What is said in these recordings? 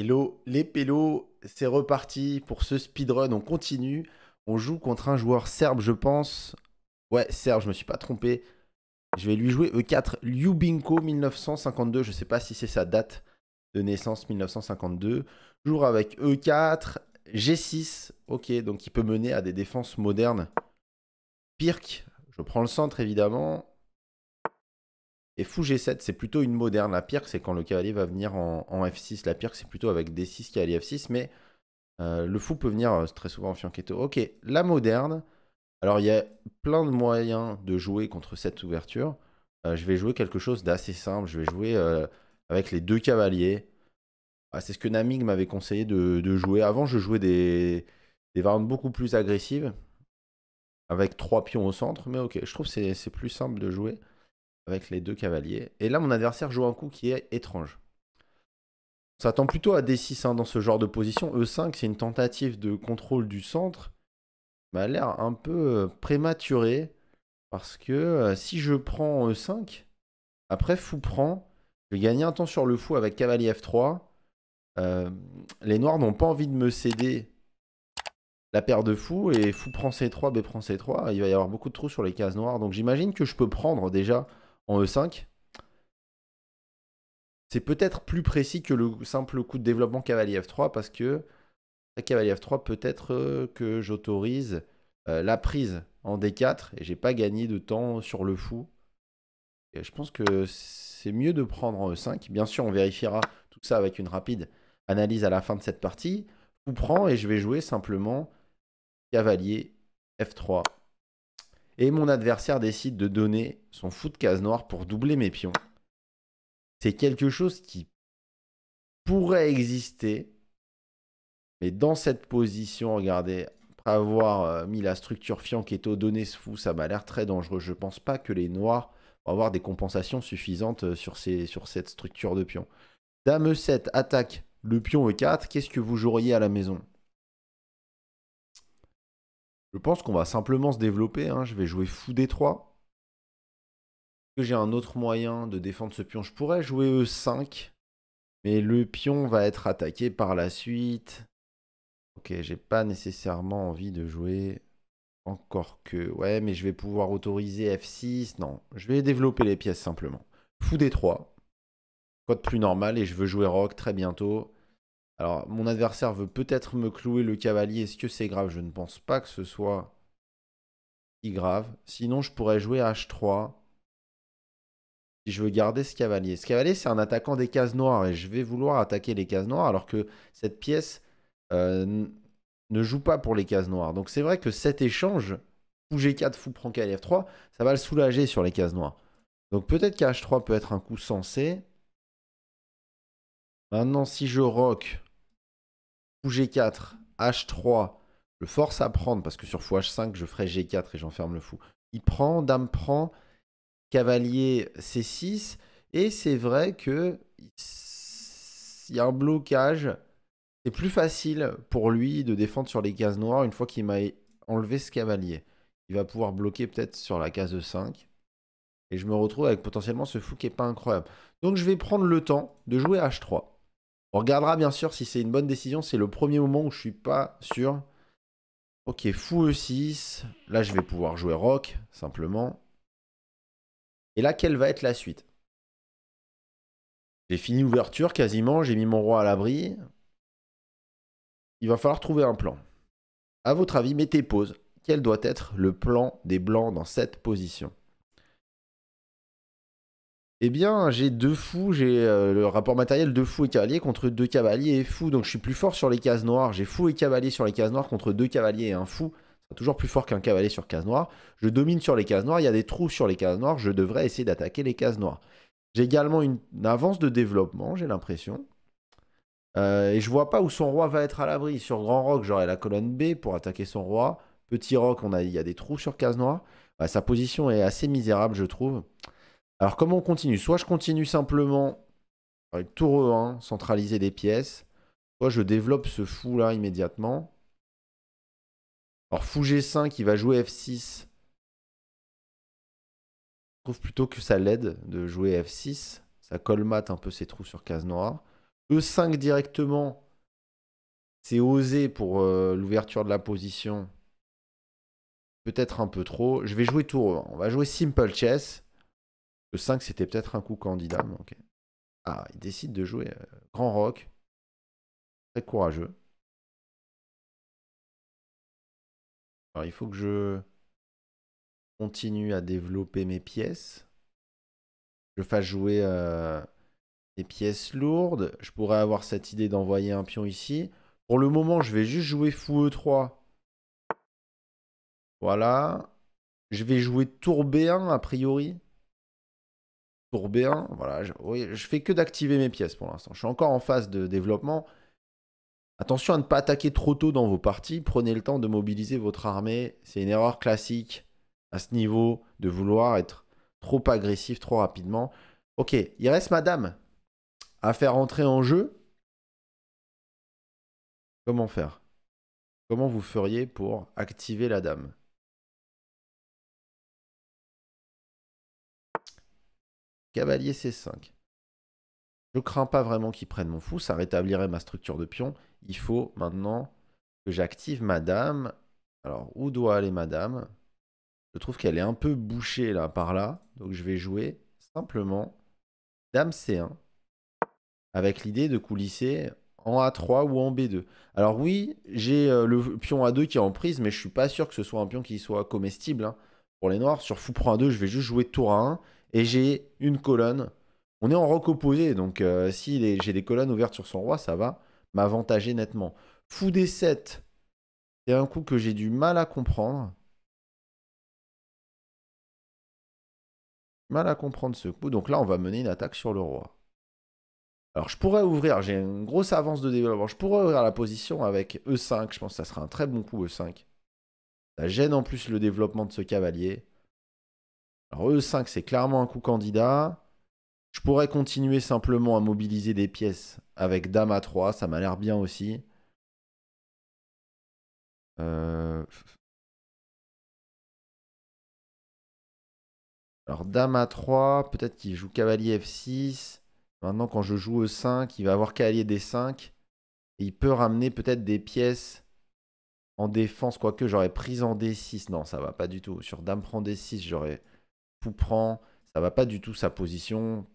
Hello les pélos, c'est reparti pour ce speedrun, on continue. On joue contre un joueur serbe, je pense. Ouais, serbe, je me suis pas trompé. Je vais lui jouer E4 Ljubinko 1952, je sais pas si c'est sa date de naissance 1952. Toujours avec E4, G6, ok, donc il peut mener à des défenses modernes. Pirk, je prends le centre évidemment. Et fou G7, c'est plutôt une moderne. La pire, c'est quand le cavalier va venir en, F6. La pire, c'est plutôt avec D6, qui en F6. Mais euh, le fou peut venir euh, très souvent en fianchetto. Ok, la moderne. Alors, il y a plein de moyens de jouer contre cette ouverture. Euh, je vais jouer quelque chose d'assez simple. Je vais jouer avec les deux cavaliers. Ah, c'est ce que Namig m'avait conseillé de, jouer. Avant, je jouais des, des variantes beaucoup plus agressives. Avec trois pions au centre. Mais ok, je trouve que c'est plus simple de jouer avec les deux cavaliers. Et là, mon adversaire joue un coup qui est étrange. Ça s'attend plutôt à D6 hein, dans ce genre de position. E5, c'est une tentative de contrôle du centre. M'a l'air un peu euh, prématuré. Parce que euh, si je prends E5, après fou prend, je vais gagner un temps sur le fou avec cavalier F3. Euh, les noirs n'ont pas envie de me céder la paire de fou. et fou prend C3, B prend C3, il va y avoir beaucoup de trous sur les cases noires. Donc j'imagine que je peux prendre déjà en E5, c'est peut-être plus précis que le simple coup de développement cavalier F3 parce que cavalier F3 peut-être euh, que j'autorise euh, la prise en D4 et j'ai pas gagné de temps sur le fou. Et je pense que c'est mieux de prendre en E5. Bien sûr, on vérifiera tout ça avec une rapide analyse à la fin de cette partie. vous prend et je vais jouer simplement cavalier F3 et mon adversaire décide de donner son fou de case noire pour doubler mes pions, c'est quelque chose qui pourrait exister, mais dans cette position, regardez, après avoir euh, mis la structure au donné ce fou, ça m'a l'air très dangereux. Je pense pas que les noirs vont avoir des compensations suffisantes euh, sur, sur cette structure de pions. Dame 7 attaque le pion E4, qu'est-ce que vous joueriez à la maison je pense qu'on va simplement se développer. Hein. Je vais jouer fou D3. que j'ai un autre moyen de défendre ce pion Je pourrais jouer E5. Mais le pion va être attaqué par la suite. Ok, j'ai pas nécessairement envie de jouer encore que... Ouais, mais je vais pouvoir autoriser F6. Non, je vais développer les pièces simplement. Fou D3. de plus normal et je veux jouer rock très bientôt. Alors, mon adversaire veut peut-être me clouer le cavalier. Est-ce que c'est grave Je ne pense pas que ce soit si grave. Sinon, je pourrais jouer H3. Si je veux garder ce cavalier. Ce cavalier, c'est un attaquant des cases noires. Et je vais vouloir attaquer les cases noires alors que cette pièce euh, ne joue pas pour les cases noires. Donc, c'est vrai que cet échange, fou G4, fou prend KLF3, ça va le soulager sur les cases noires. Donc, peut-être h 3 peut être un coup sensé. Maintenant, si je rock, fou G4, H3, le force à prendre parce que sur fou H5, je ferai G4 et j'enferme le fou. Il prend, dame prend, cavalier C6. Et c'est vrai que il y a un blocage. C'est plus facile pour lui de défendre sur les cases noires une fois qu'il m'a enlevé ce cavalier. Il va pouvoir bloquer peut-être sur la case 5. Et je me retrouve avec potentiellement ce fou qui n'est pas incroyable. Donc je vais prendre le temps de jouer H3. On regardera bien sûr si c'est une bonne décision. C'est le premier moment où je suis pas sûr. Ok, fou E6. Là, je vais pouvoir jouer rock, simplement. Et là, quelle va être la suite J'ai fini l'ouverture quasiment. J'ai mis mon roi à l'abri. Il va falloir trouver un plan. À votre avis, mettez pause. Quel doit être le plan des blancs dans cette position eh bien, j'ai deux fous, j'ai euh, le rapport matériel de fous et cavalier contre deux cavaliers et fous. Donc je suis plus fort sur les cases noires. J'ai fous et cavalier sur les cases noires contre deux cavaliers et un fou. C'est toujours plus fort qu'un cavalier sur case noire. Je domine sur les cases noires. Il y a des trous sur les cases noires. Je devrais essayer d'attaquer les cases noires. J'ai également une, avance de développement, j'ai l'impression. Euh, et je vois pas où son roi va être à l'abri. Sur Grand Roc, j'aurai la colonne B pour attaquer son roi. Petit Roc, on a, il y a des trous sur case noire. Bah, sa position est assez misérable, je trouve. Alors comment on continue Soit je continue simplement avec tour e 1 centraliser des pièces, soit je développe ce fou là immédiatement. Alors fou G5, il va jouer F6. Je trouve plutôt que ça l'aide de jouer F6. Ça colmate un peu ses trous sur case noire. E5 directement, c'est osé pour euh, l'ouverture de la position. Peut-être un peu trop. Je vais jouer tour e 1. On va jouer simple chess. Le 5, c'était peut-être un coup candidat. Mais Ah, il décide de jouer euh, Grand Rock. Très courageux. Alors, il faut que je continue à développer mes pièces. Je fasse jouer des euh, pièces lourdes. Je pourrais avoir cette idée d'envoyer un pion ici. Pour le moment, je vais juste jouer fou E3. Voilà. Je vais jouer tour B1 a priori. Pour Voilà, je, je fais que d'activer mes pièces pour l'instant. Je suis encore en phase de développement. Attention à ne pas attaquer trop tôt dans vos parties. Prenez le temps de mobiliser votre armée. C'est une erreur classique à ce niveau de vouloir être trop agressif trop rapidement. Ok, il reste Madame à faire entrer en jeu. Comment faire Comment vous feriez pour activer la dame Cavalier C5. Je crains pas vraiment qu'il prenne mon fou, ça rétablirait ma structure de pion. Il faut maintenant que j'active madame. Alors, où doit aller madame Je trouve qu'elle est un peu bouchée là par là, donc je vais jouer simplement dame C1 avec l'idée de coulisser en A3 ou en B2. Alors oui, j'ai euh, le pion A2 qui est en prise, mais je suis pas sûr que ce soit un pion qui soit comestible. Hein. Pour les noirs, sur fou prend A2, je vais juste jouer tour A1 et j'ai une colonne. On est en roc opposé, donc euh, si j'ai des colonnes ouvertes sur son roi, ça va m'avantager nettement. Fou des 7, c'est un coup que j'ai du mal à comprendre. Mal à comprendre ce coup. Donc là, on va mener une attaque sur le roi. Alors, je pourrais ouvrir, j'ai une grosse avance de développement. Je pourrais ouvrir la position avec E5. Je pense que ça sera un très bon coup, E5. Ça gêne en plus le développement de ce cavalier. Alors E5, c'est clairement un coup candidat. Je pourrais continuer simplement à mobiliser des pièces avec Dame A3, ça m'a l'air bien aussi. Euh. Alors Dame A3, peut-être qu'il joue Cavalier F6. Maintenant, quand je joue E5, il va avoir Cavalier D5. Et il peut ramener peut-être des pièces en défense, quoique j'aurais prise en D6. Non, ça va pas du tout. Sur Dame prend D6, j'aurais prend. ça va pas du tout sa position.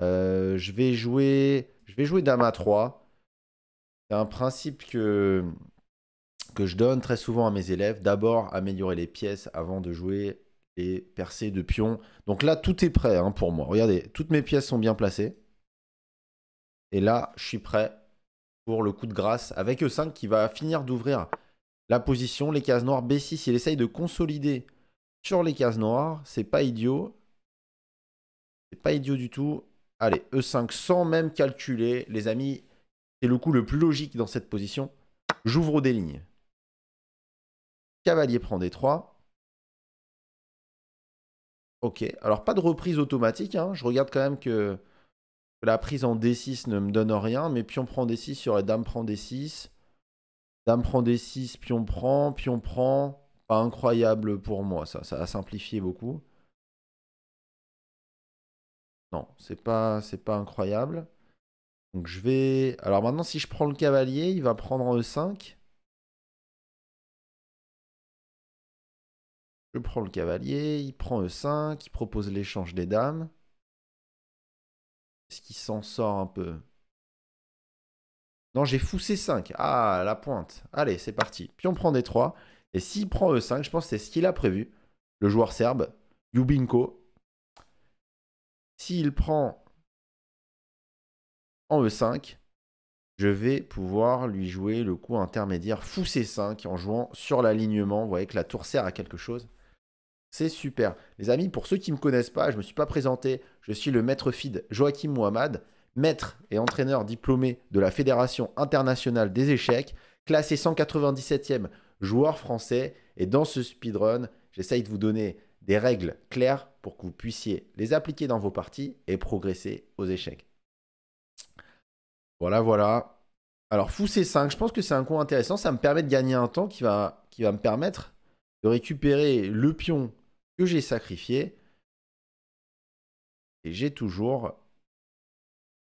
Euh, je vais jouer, je vais jouer dame à 3. C'est un principe que que je donne très souvent à mes élèves. D'abord, améliorer les pièces avant de jouer et percer de pions. Donc là, tout est prêt hein, pour moi. Regardez, toutes mes pièces sont bien placées. Et là, je suis prêt pour le coup de grâce avec E5 qui va finir d'ouvrir la position. Les cases noires B6, il essaye de consolider sur les cases noires. C'est pas idiot. C'est pas idiot du tout. Allez, E5 sans même calculer. Les amis, c'est le coup le plus logique dans cette position. J'ouvre des lignes. Cavalier prend D3. Ok, alors pas de reprise automatique. Hein. Je regarde quand même que la prise en D6 ne me donne rien. Mais pion prend D6 sur la dame prend D6. Dame prend D6, pion prend, pion prend incroyable pour moi, ça. Ça a simplifié beaucoup. Non, c'est pas, c'est pas incroyable. Donc je vais... Alors maintenant, si je prends le cavalier, il va prendre E5. Je prends le cavalier, il prend E5, il propose l'échange des dames. Est-ce qu'il s'en sort un peu Non, j'ai foussé C5. Ah, la pointe. Allez, c'est parti. Puis on prend D3. Et s'il prend E5, je pense que c'est ce qu'il a prévu, le joueur serbe, Yubinko. S'il prend en E5, je vais pouvoir lui jouer le coup intermédiaire fou C5 en jouant sur l'alignement. Vous voyez que la tour sert à quelque chose. C'est super. Les amis, pour ceux qui ne me connaissent pas, je ne me suis pas présenté, je suis le maître FID Joachim Mohamed, maître et entraîneur diplômé de la Fédération internationale des échecs, classé 197e joueur français. Et dans ce speedrun, j'essaye de vous donner des règles claires pour que vous puissiez les appliquer dans vos parties et progresser aux échecs. Voilà, voilà. Alors, fou C5, je pense que c'est un coup intéressant. Ça me permet de gagner un temps qui va, qui va me permettre de récupérer le pion que j'ai sacrifié. Et j'ai toujours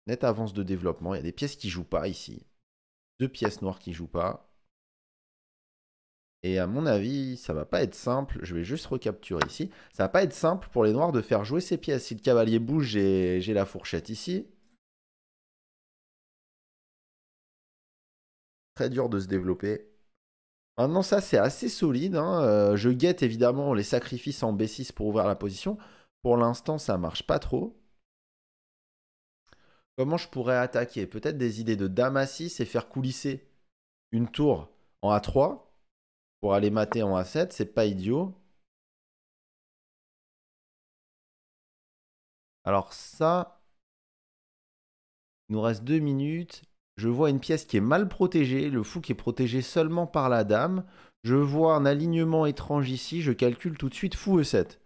nette avance de développement. Il y a des pièces qui jouent pas ici. Deux pièces noires qui jouent pas. Et à mon avis, ça va pas être simple. Je vais juste recapturer ici. Ça va pas être simple pour les noirs de faire jouer ces pièces. Si le cavalier bouge, j'ai la fourchette ici. Très dur de se développer. Maintenant, ça, c'est assez solide. Hein. Euh, je guette évidemment les sacrifices en B6 pour ouvrir la position. Pour l'instant, ça marche pas trop. Comment je pourrais attaquer Peut-être des idées de dame à 6 et faire coulisser une tour en A3 pour aller mater en A7, c'est pas idiot. Alors ça, il nous reste deux minutes. Je vois une pièce qui est mal protégée, le fou qui est protégé seulement par la dame. Je vois un alignement étrange ici, je calcule tout de suite fou E7.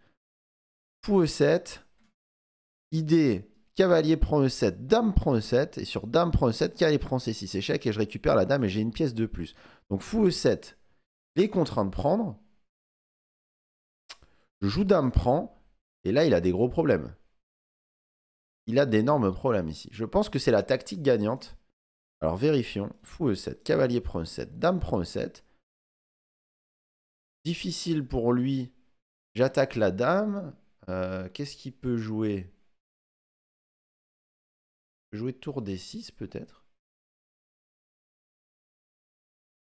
Fou E7, idée, cavalier prend E7, dame prend E7, et sur dame prend E7, cavalier prend C6 échec, et je récupère la dame et j'ai une pièce de plus. Donc fou E7, il est contraint de prendre. Je joue dame prend. Et là, il a des gros problèmes. Il a d'énormes problèmes ici. Je pense que c'est la tactique gagnante. Alors vérifions. Fou E7, cavalier prend E7, dame prend E7. Difficile pour lui. J'attaque la dame. Euh, qu'est-ce qu'il peut jouer Jouer tour D6 peut-être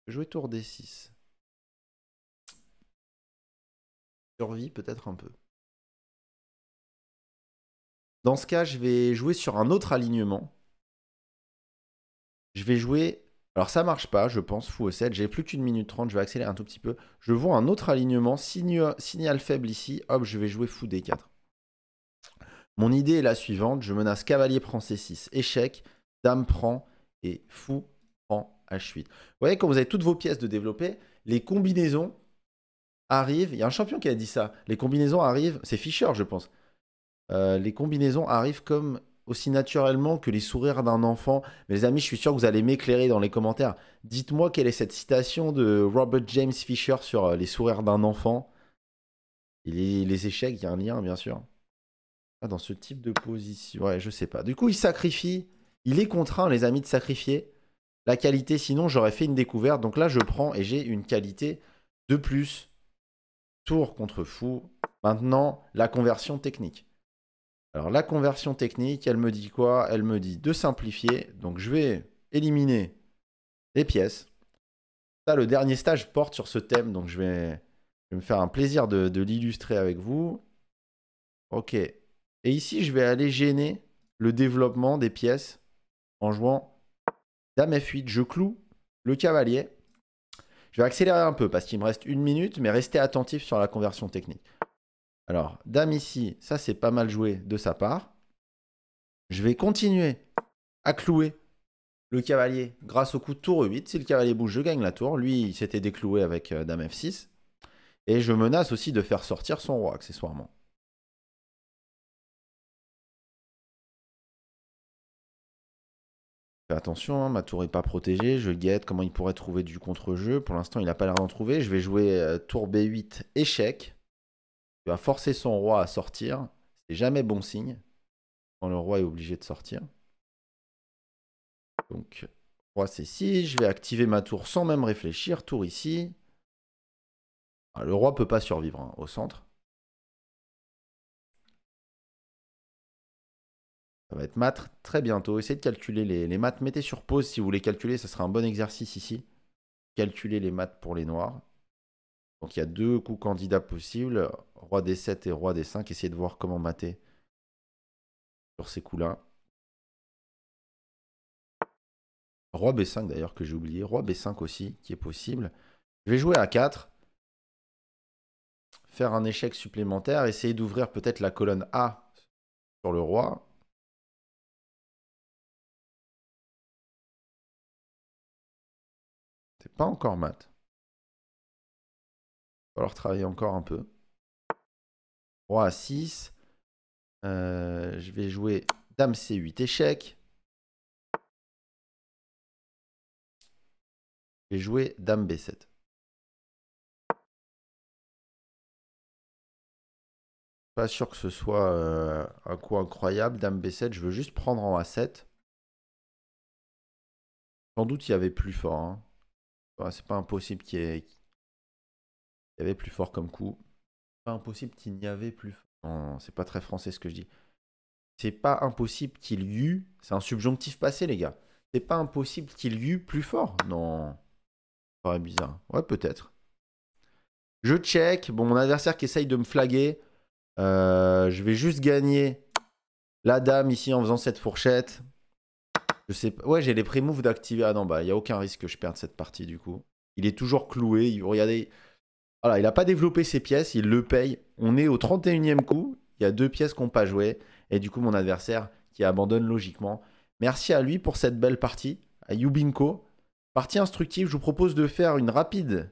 Jouer tour D6. survie peut-être un peu. Dans ce cas, je vais jouer sur un autre alignement. Je vais jouer. Alors ça marche pas, je pense, fou au 7. J'ai plus qu'une minute 30, je vais accélérer un tout petit peu. Je vois un autre alignement, signal, faible ici. Hop, je vais jouer fou D4. Mon idée est la suivante. Je menace cavalier prend C6, échec, dame prend et fou prend H8. Vous voyez, quand vous avez toutes vos pièces de développer, les combinaisons arrive, il y a un champion qui a dit ça, les combinaisons arrivent, c'est Fischer je pense, euh, les combinaisons arrivent comme aussi naturellement que les sourires d'un enfant. Mes amis, je suis sûr que vous allez m'éclairer dans les commentaires. Dites-moi quelle est cette citation de Robert James Fisher sur euh, les sourires d'un enfant. les, les échecs, il y a un lien, bien sûr. Ah, dans ce type de position, ouais, je sais pas. Du coup, il sacrifie. Il est contraint, les amis, de sacrifier la qualité. Sinon, j'aurais fait une découverte. Donc là, je prends et j'ai une qualité de plus. Tour contre fou. Maintenant, la conversion technique. Alors la conversion technique, elle me dit quoi Elle me dit de simplifier. Donc je vais éliminer les pièces. Ça, le dernier stage porte sur ce thème, donc je vais, me faire un plaisir de, de l'illustrer avec vous. Ok. Et ici, je vais aller gêner le développement des pièces en jouant Dame F8. Je cloue le cavalier je vais accélérer un peu parce qu'il me reste une minute, mais restez attentif sur la conversion technique. Alors, dame ici, ça c'est pas mal joué de sa part. Je vais continuer à clouer le cavalier grâce au coup de tour 8 Si le cavalier bouge, je gagne la tour. Lui, il s'était décloué avec euh, dame F6. Et je menace aussi de faire sortir son roi accessoirement. fais attention, hein, ma tour est pas protégée, je guette comment il pourrait trouver du contre-jeu. Pour l'instant, il n'a pas l'air d'en trouver. Je vais jouer euh, tour B8, échec. Il va forcer son roi à sortir. C'est jamais bon signe quand le roi est obligé de sortir. Donc, roi C6, je vais activer ma tour sans même réfléchir. Tour ici. Ah, le roi peut pas survivre hein, au centre. ça va être mat très bientôt. Essayez de calculer les, les maths. Mettez sur pause si vous voulez calculer, Ce sera un bon exercice ici. Calculer les maths pour les noirs. Donc il y a deux coups candidats possibles, roi d7 et roi d5. Essayez de voir comment mater sur ces coups-là. Roi B5 d'ailleurs que j'ai oublié. Roi B5 aussi qui est possible. Je vais jouer à 4. Faire un échec supplémentaire. Essayer d'ouvrir peut-être la colonne A sur le roi. C'est pas encore mat. Il va falloir travailler encore un peu. Roi à 6. Euh, je vais jouer Dame C8 échec. Je vais jouer Dame B7. Pas sûr que ce soit euh, un coup incroyable. Dame B7, je veux juste prendre en A7. Sans doute il y avait plus fort. Hein c'est pas impossible qu'il y, ait... avait plus fort comme coup. Pas impossible qu'il n'y avait plus fort. c'est pas très français ce que je dis. C'est pas impossible qu'il y eut. C'est un subjonctif passé, les gars. C'est pas impossible qu'il y eut plus fort. Non. Ça bizarre. Ouais, peut-être. Je check. Bon, mon adversaire qui essaye de me flaguer. Euh, je vais juste gagner la dame ici en faisant cette fourchette. Je sais pas. Ouais, j'ai les pré-moves d'activer. Ah non, bah, il n'y a aucun risque que je perde cette partie du coup. Il est toujours cloué. Il... Regardez. Voilà, il n'a pas développé ses pièces. Il le paye. On est au 31e coup. Il y a deux pièces qu'on pas joué. Et du coup, mon adversaire qui abandonne logiquement. Merci à lui pour cette belle partie. À Yubinko. Partie instructive, je vous propose de faire une rapide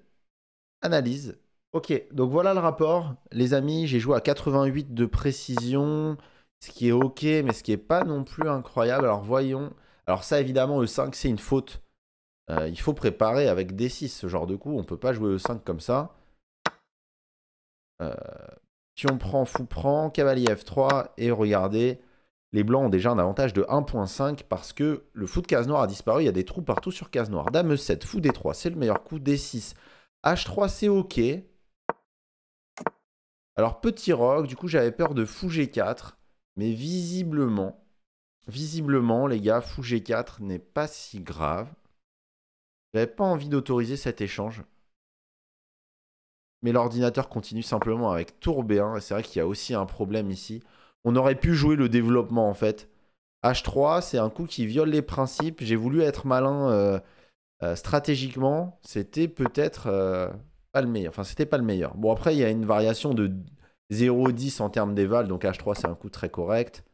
analyse. Ok, donc voilà le rapport. Les amis, j'ai joué à 88 de précision, ce qui est ok, mais ce qui n'est pas non plus incroyable. Alors voyons alors ça, évidemment, E5, c'est une faute. Euh, il faut préparer avec D6 ce genre de coup. On ne peut pas jouer E5 comme ça. Euh, on prend, fou prend, cavalier F3. Et regardez, les blancs ont déjà un avantage de 1.5 parce que le fou de case noire a disparu. Il y a des trous partout sur case noire. Dame E7, fou D3, c'est le meilleur coup. D6, H3, c'est OK. Alors petit rock, du coup j'avais peur de fou G4. Mais visiblement, Visiblement, les gars, fou G4 n'est pas si grave. J'avais pas envie d'autoriser cet échange. Mais l'ordinateur continue simplement avec tour B1. Et c'est vrai qu'il y a aussi un problème ici. On aurait pu jouer le développement en fait. H3, c'est un coup qui viole les principes. J'ai voulu être malin euh, euh, stratégiquement. C'était peut-être euh, pas le meilleur. Enfin, c'était pas le meilleur. Bon, après, il y a une variation de 0-10 en termes d'éval. Donc H3, c'est un coup très correct.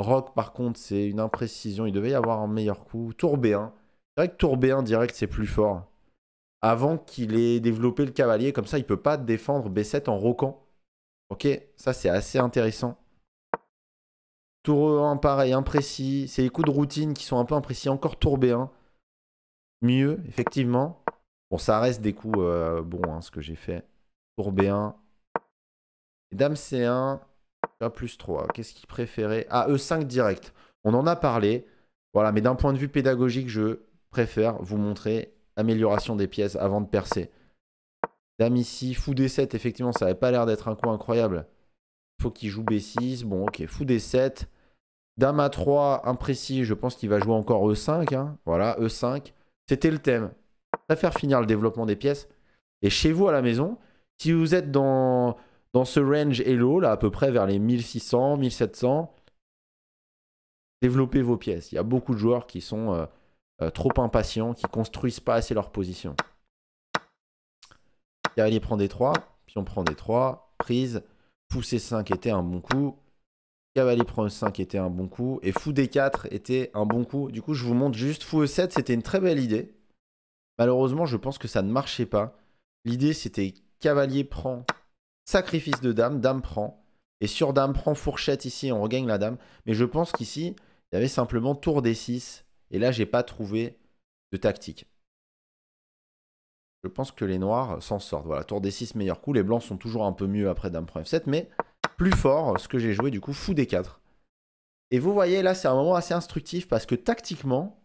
Rock, par contre, c'est une imprécision. Il devait y avoir un meilleur coup. Tour B1. C'est vrai que tour B1, direct, c'est plus fort. Avant qu'il ait développé le cavalier, comme ça, il peut pas défendre B7 en roquant. Ok, ça c'est assez intéressant. Tour 1, pareil, imprécis. C'est les coups de routine qui sont un peu imprécis. Encore tour B1. Mieux, effectivement. Bon, ça reste des coups euh, bons, hein, ce que j'ai fait. Tour B1. Dame C1 plus 3. Qu'est-ce qu'il préférait Ah, E5 direct. On en a parlé. Voilà, mais d'un point de vue pédagogique, je préfère vous montrer amélioration des pièces avant de percer. Dame ici, fou D7, effectivement, ça n'avait pas l'air d'être un coup incroyable. Faut qu'il joue B6. Bon, ok, fou D7. Dame A3, imprécis, je pense qu'il va jouer encore E5. Hein. Voilà, E5. C'était le thème. Ça faire finir le développement des pièces. Et chez vous à la maison, si vous êtes dans dans ce range Hello, là, à peu près vers les 1600, 1700, développez vos pièces. Il y a beaucoup de joueurs qui sont euh, euh, trop impatients, qui construisent pas assez leur position. Cavalier prend des 3, puis on prend des 3, prise, pousser 5 était un bon coup, cavalier prend E5 était un bon coup, et fou D4 était un bon coup. Du coup, je vous montre juste, fou E7, c'était une très belle idée. Malheureusement, je pense que ça ne marchait pas. L'idée, c'était cavalier prend Sacrifice de dame, dame prend. Et sur dame prend fourchette ici, on regagne la dame. Mais je pense qu'ici, il y avait simplement tour des 6 Et là, j'ai pas trouvé de tactique. Je pense que les noirs s'en sortent. Voilà, tour des 6 meilleur coup. Les blancs sont toujours un peu mieux après dame prend F7. Mais plus fort, ce que j'ai joué du coup, fou des 4. Et vous voyez, là, c'est un moment assez instructif parce que tactiquement,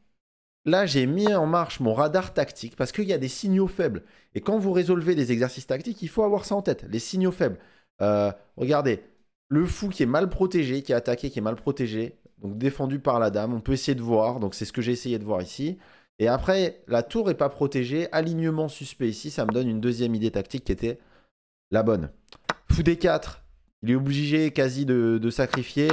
Là, j'ai mis en marche mon radar tactique parce qu'il y a des signaux faibles. Et quand vous résolvez des exercices tactiques, il faut avoir ça en tête, les signaux faibles. Euh, regardez, le fou qui est mal protégé, qui est attaqué, qui est mal protégé, donc défendu par la dame, on peut essayer de voir, donc c'est ce que j'ai essayé de voir ici. Et après, la tour est pas protégée, alignement suspect ici, ça me donne une deuxième idée tactique qui était la bonne. Fou des 4, il est obligé quasi de, sacrifier.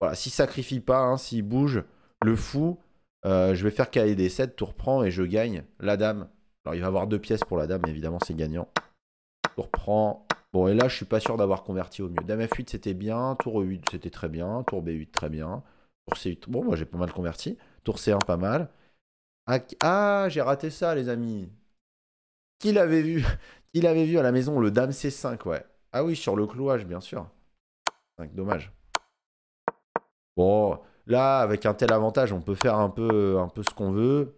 Voilà, s'il sacrifie pas, hein, s'il bouge, le fou, euh, je vais faire des 7, tour prend et je gagne la dame. Alors il va avoir deux pièces pour la dame, évidemment c'est gagnant. Tour prend. Bon et là je suis pas sûr d'avoir converti au mieux. Dame F8 c'était bien, tour E8 c'était très bien, tour B8 très bien, tour C8 bon moi j'ai pas mal converti, tour C1 pas mal. Ah, ah, j'ai raté ça les amis. Qui l'avait vu Qui l'avait vu à la maison le dame C5 ouais. Ah oui sur le clouage bien sûr. dommage. Bon Là, avec un tel avantage, on peut faire un peu, un peu ce qu'on veut.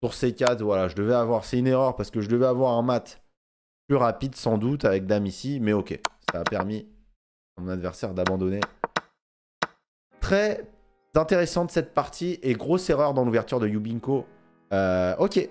Pour ces 4 voilà, je devais avoir, c'est une erreur parce que je devais avoir un mat plus rapide sans doute avec dame ici, mais ok, ça a permis à mon adversaire d'abandonner. Très intéressante cette partie et grosse erreur dans l'ouverture de Yubinko. Euh, ok.